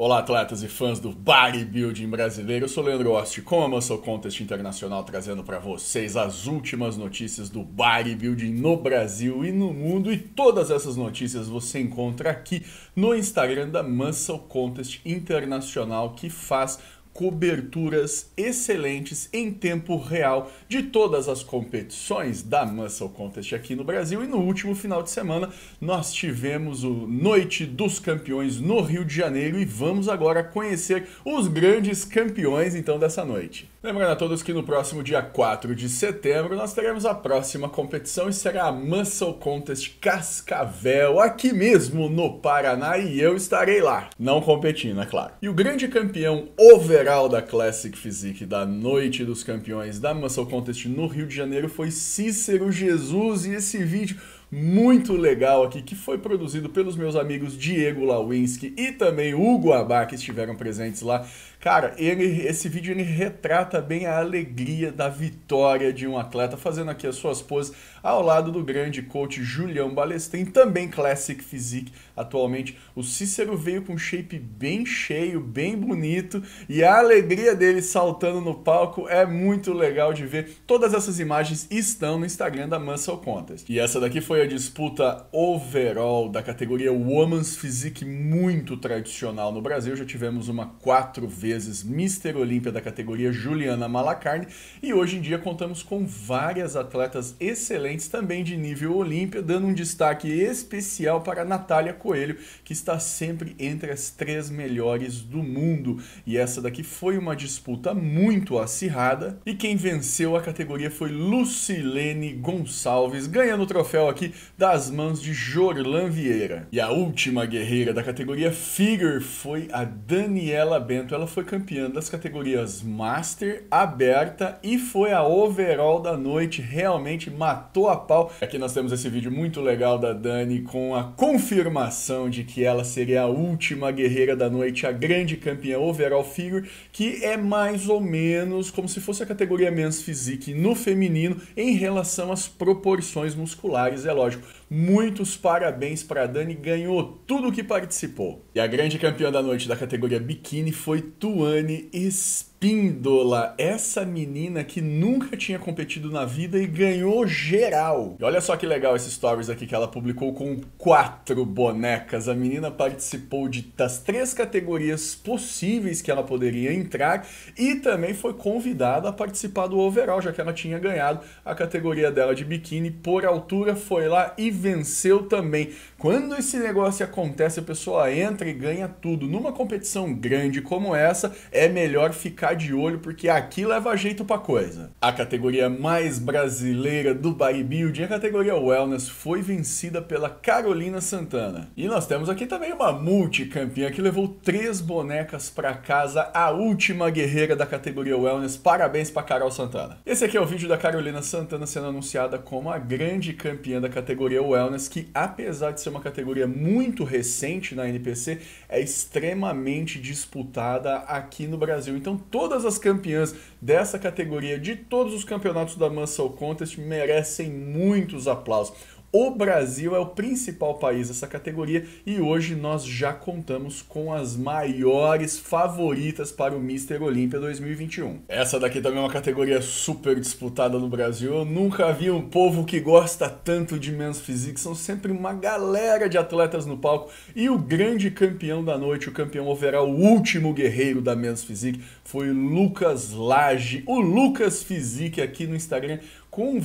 Olá, atletas e fãs do bodybuilding brasileiro. Eu sou Leandro Oste com a Muscle Contest Internacional, trazendo para vocês as últimas notícias do bodybuilding no Brasil e no mundo. E todas essas notícias você encontra aqui no Instagram da Muscle Contest Internacional, que faz coberturas excelentes em tempo real de todas as competições da Muscle Contest aqui no Brasil. E no último final de semana nós tivemos o Noite dos Campeões no Rio de Janeiro e vamos agora conhecer os grandes campeões então dessa noite. Lembrando a todos que no próximo dia 4 de setembro nós teremos a próxima competição e será a Muscle Contest Cascavel, aqui mesmo no Paraná, e eu estarei lá, não competindo, é claro. E o grande campeão overall geral da Classic Physique da Noite dos Campeões da Muscle Contest no Rio de Janeiro foi Cícero Jesus e esse vídeo muito legal aqui, que foi produzido pelos meus amigos Diego Lawinski e também Hugo Abá, que estiveram presentes lá. Cara, ele, esse vídeo ele retrata bem a alegria da vitória de um atleta, fazendo aqui as suas poses ao lado do grande coach Julião Balestrin, também Classic Physique atualmente. O Cícero veio com um shape bem cheio, bem bonito, e a alegria dele saltando no palco é muito legal de ver. Todas essas imagens estão no Instagram da Muscle Contest. E essa daqui foi foi a disputa overall da categoria Women's Physique muito tradicional no Brasil. Já tivemos uma quatro vezes Mister Olímpia da categoria Juliana Malacarne e hoje em dia contamos com várias atletas excelentes também de nível Olímpia, dando um destaque especial para Natália Coelho, que está sempre entre as três melhores do mundo. E essa daqui foi uma disputa muito acirrada e quem venceu a categoria foi Lucilene Gonçalves, ganhando o troféu aqui das mãos de Jorlan Vieira. E a última guerreira da categoria Figure foi a Daniela Bento. Ela foi campeã das categorias Master, Aberta e foi a overall da noite. Realmente matou a pau. Aqui nós temos esse vídeo muito legal da Dani com a confirmação de que ela seria a última guerreira da noite, a grande campeã overall figure, que é mais ou menos como se fosse a categoria Men's Physique no feminino em relação às proporções musculares. Ela lógico. Muitos parabéns para Dani, ganhou tudo que participou. E a grande campeã da noite da categoria biquíni foi Tuane Espírito. Espíndola, essa menina que nunca tinha competido na vida e ganhou geral. E olha só que legal esses stories aqui que ela publicou com quatro bonecas. A menina participou de, das três categorias possíveis que ela poderia entrar e também foi convidada a participar do overall, já que ela tinha ganhado a categoria dela de biquíni por altura, foi lá e venceu também. Quando esse negócio acontece, a pessoa entra e ganha tudo. Numa competição grande como essa, é melhor ficar ficar de olho porque aqui leva jeito pra coisa. A categoria mais brasileira do bodybuilding, é a categoria wellness, foi vencida pela Carolina Santana. E nós temos aqui também uma multicampeã que levou três bonecas para casa, a última guerreira da categoria wellness. Parabéns pra Carol Santana. Esse aqui é o vídeo da Carolina Santana sendo anunciada como a grande campeã da categoria wellness, que apesar de ser uma categoria muito recente na NPC, é extremamente disputada aqui no Brasil. Então, todas as campeãs dessa categoria, de todos os campeonatos da Muscle Contest, merecem muitos aplausos. O Brasil é o principal país dessa categoria e hoje nós já contamos com as maiores favoritas para o Mister Olímpia 2021. Essa daqui também é uma categoria super disputada no Brasil. Eu nunca vi um povo que gosta tanto de menos físico. São sempre uma galera de atletas no palco e o grande campeão da noite, o campeão overall, o último guerreiro da menos physique foi Lucas Lage, o Lucas Physique aqui no Instagram com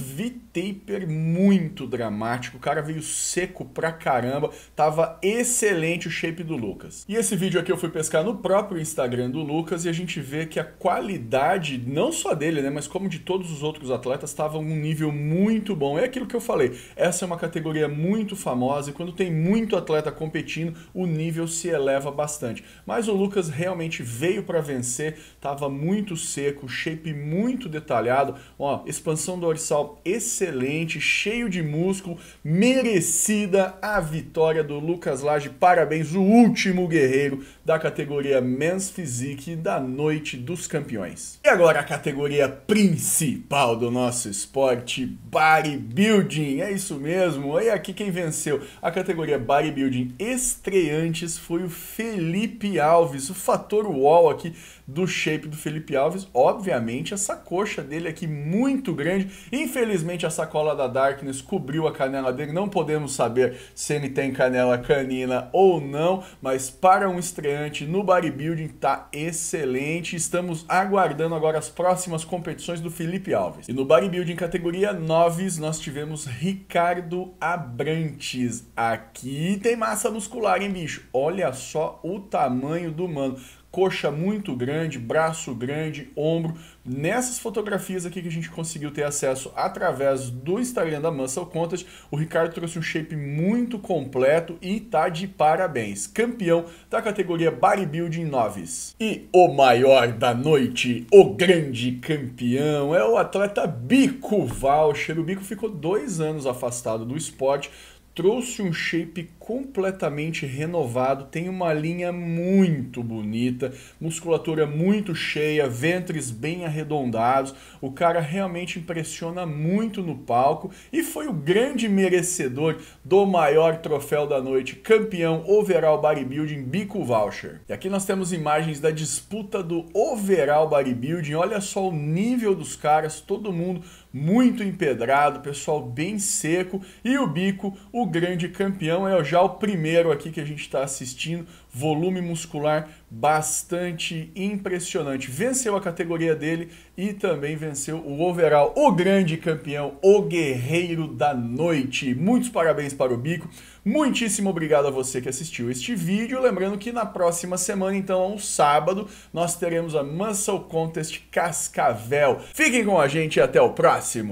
taper muito dramático, o cara veio seco pra caramba, tava excelente o shape do Lucas. E esse vídeo aqui eu fui pescar no próprio Instagram do Lucas e a gente vê que a qualidade, não só dele, né, mas como de todos os outros atletas, estava um nível muito bom. É aquilo que eu falei, essa é uma categoria muito famosa e quando tem muito atleta competindo, o nível se eleva bastante. Mas o Lucas realmente veio para vencer, tava muito seco, shape muito detalhado, ó, expansão dorsal excelente, excelente, cheio de músculo, merecida a vitória do Lucas Lage. Parabéns, o último guerreiro da categoria Men's Physique da Noite dos Campeões. E agora a categoria principal do nosso esporte, Bodybuilding. É isso mesmo, e aqui quem venceu a categoria Bodybuilding estreantes foi o Felipe Alves, o fator UOL aqui do shape do Felipe Alves. Obviamente, essa coxa dele aqui muito grande. Infelizmente, a sacola da Darkness cobriu a canela dele. Não podemos saber se ele tem canela canina ou não, mas para um estreante no bodybuilding tá excelente. Estamos aguardando agora as próximas competições do Felipe Alves. E no bodybuilding categoria 9, nós tivemos Ricardo Abrantes. Aqui tem massa muscular, hein, bicho? Olha só o tamanho do mano coxa muito grande, braço grande, ombro. Nessas fotografias aqui que a gente conseguiu ter acesso através do Instagram da Muscle Contest, o Ricardo trouxe um shape muito completo e tá de parabéns. Campeão da categoria Bodybuilding Novice. E o maior da noite, o grande campeão, é o atleta Bico Valcher. O Bico ficou dois anos afastado do esporte, trouxe um shape completamente renovado, tem uma linha muito bonita, musculatura muito cheia, ventres bem arredondados. O cara realmente impressiona muito no palco e foi o grande merecedor do maior troféu da noite, campeão overall bodybuilding bico voucher. E aqui nós temos imagens da disputa do overall bodybuilding. Olha só o nível dos caras, todo mundo muito empedrado, pessoal bem seco e o bico, o grande campeão é o já o primeiro aqui que a gente está assistindo, volume muscular bastante impressionante. Venceu a categoria dele e também venceu o overall, o grande campeão, o guerreiro da noite. Muitos parabéns para o Bico. Muitíssimo obrigado a você que assistiu este vídeo. Lembrando que na próxima semana, então, um sábado, nós teremos a Muscle Contest Cascavel. Fiquem com a gente e até o próximo!